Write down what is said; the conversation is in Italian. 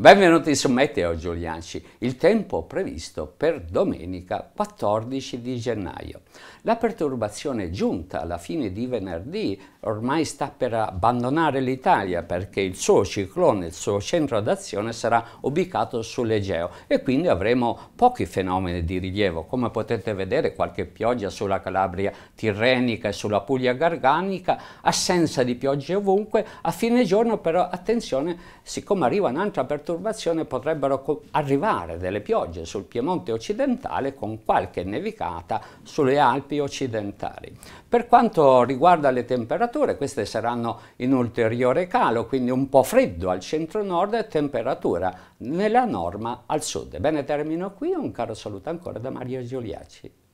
Benvenuti su Meteo Giulianci, il tempo previsto per domenica 14 di gennaio. La perturbazione giunta alla fine di venerdì ormai sta per abbandonare l'Italia perché il suo ciclone, il suo centro d'azione sarà ubicato sull'Egeo e quindi avremo pochi fenomeni di rilievo. Come potete vedere qualche pioggia sulla Calabria Tirrenica e sulla Puglia Garganica, assenza di piogge ovunque. A fine giorno però attenzione, siccome arriva un'altra perturbazione perturbazione potrebbero arrivare delle piogge sul Piemonte occidentale con qualche nevicata sulle Alpi occidentali. Per quanto riguarda le temperature, queste saranno in ulteriore calo, quindi un po' freddo al centro-nord e temperatura nella norma al sud. Bene, termino qui, un caro saluto ancora da Maria Giuliacci.